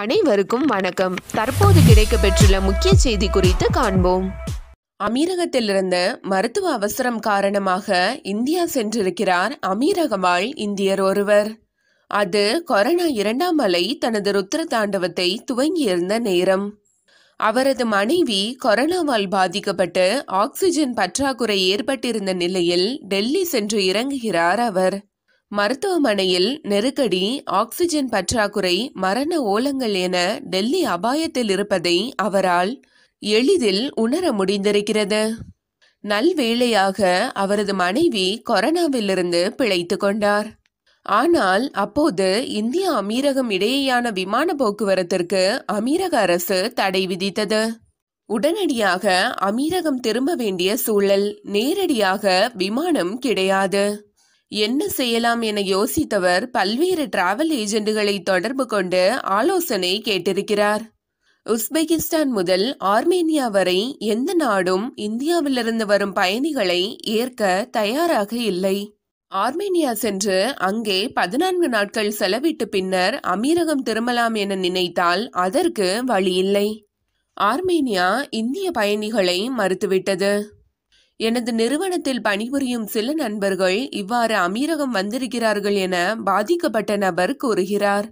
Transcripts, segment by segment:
அனைவருக்கும் வணக்கம் தற்போது கிடைக்கப்பெற்றுள்ள முக்கிய செய்தி குறித்து காண்போம் அமீரகத்திலிருந்து மருத்துவ அவசரம் காரணமாக இந்தியா சென்றிருக்கிறார் அமீரக வாழ் இந்தியர் ஒருவர் அது கொரோனா இரண்டாம் அலை தனது ருத்ர தாண்டவத்தை துவங்கியிருந்த நேரம் அவரது மனைவி கொரோனாவால் பாதிக்கப்பட்டு ஆக்சிஜன் பற்றாக்குறை ஏற்பட்டிருந்த நிலையில் டெல்லி சென்று இறங்குகிறார் அவர் மருத்துவமனையில் நெருக்கடி ஆக்சிஜன் பற்றாக்குறை மரண ஓலங்கள் என டெல்லி அபாயத்தில் இருப்பதை அவரால் எளிதில் உணர முடிந்திருக்கிறது நல்வேளையாக அவரது மனைவி கொரோனாவிலிருந்து பிழைத்து கொண்டார் ஆனால் அப்போது இந்திய அமீரகம் இடையேயான விமான போக்குவரத்திற்கு அமீரக அரசு தடை விதித்தது உடனடியாக அமீரகம் திரும்ப வேண்டிய சூழல் நேரடியாக விமானம் கிடையாது என்ன செய்யலாம் என யோசித்தவர் பல்வேறு டிராவல் ஏஜென்ட்டுகளை தொடர்பு கொண்டு ஆலோசனை கேட்டிருக்கிறார் உஸ்பெகிஸ்தான் முதல் ஆர்மேனியா வரை எந்த நாடும் இந்தியாவிலிருந்து வரும் பயணிகளை ஏற்க தயாராக இல்லை ஆர்மேனியா சென்று அங்கே பதினான்கு நாட்கள் செலவிட்டு பின்னர் அமீரகம் திரும்பலாம் என நினைத்தால் அதற்கு வழியில்லை ஆர்மேனியா இந்திய பயணிகளை மறுத்துவிட்டது எனது நிறுவனத்தில் பணிபுரியும் சில நண்பர்கள் இவ்வாறு அமீரகம் வந்திருக்கிறார்கள் என பாதிக்கப்பட்ட நபர் கூறுகிறார்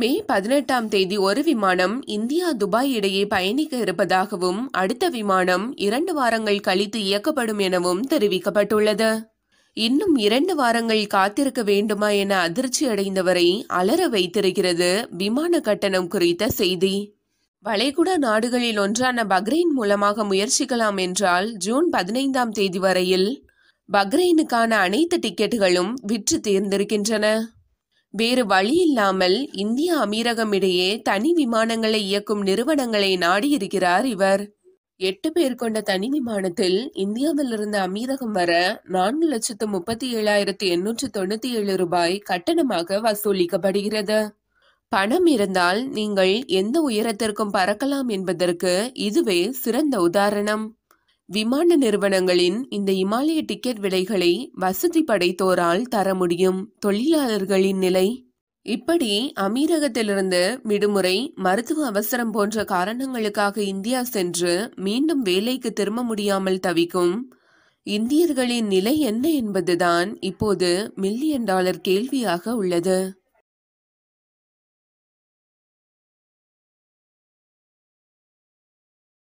மே பதினெட்டாம் தேதி ஒரு விமானம் இந்தியா துபாய் இடையே பயணிக்க இருப்பதாகவும் அடுத்த விமானம் இரண்டு வாரங்கள் கழித்து இயக்கப்படும் எனவும் தெரிவிக்கப்பட்டுள்ளது இன்னும் இரண்டு வாரங்கள் காத்திருக்க வேண்டுமா என அதிர்ச்சி அடைந்தவரை அலற வைத்திருக்கிறது விமான கட்டணம் குறித்த செய்தி வளைகுடா நாடுகளில் ஒன்றான பக்ரைன் மூலமாக முயற்சிக்கலாம் என்றால் ஜூன் பதினைந்தாம் தேதி வரையில் பக்ரைனுக்கான அனைத்து டிக்கெட்டுகளும் விற்று தேர்ந்திருக்கின்றன வேறு வழி இல்லாமல் இந்திய அமீரகம் இடையே தனி விமானங்களை இயக்கும் நிறுவனங்களை நாடியிருக்கிறார் இவர் எட்டு பேர் கொண்ட தனி விமானத்தில் இந்தியாவிலிருந்து அமீரகம் வர நான்கு லட்சத்து முப்பத்தி ஏழாயிரத்து எண்ணூற்று தொண்ணூற்றி ஏழு ரூபாய் கட்டணமாக வசூலிக்கப்படுகிறது பணம் இருந்தால் நீங்கள் எந்த உயரத்திற்கும் பறக்கலாம் என்பதற்கு இதுவே சிறந்த உதாரணம் விமான நிறுவனங்களின் இந்த இமாலய டிக்கெட் விலைகளை வசதி படைத்தோரால் தர முடியும் தொழிலாளர்களின் நிலை இப்படி அமீரகத்திலிருந்து விடுமுறை மருத்துவ அவசரம் போன்ற காரணங்களுக்காக இந்தியா சென்று மீண்டும் வேலைக்கு திரும்ப முடியாமல் தவிக்கும் இந்தியர்களின் நிலை என்ன என்பதுதான் இப்போது மில்லியன் டாலர் கேள்வியாக உள்ளது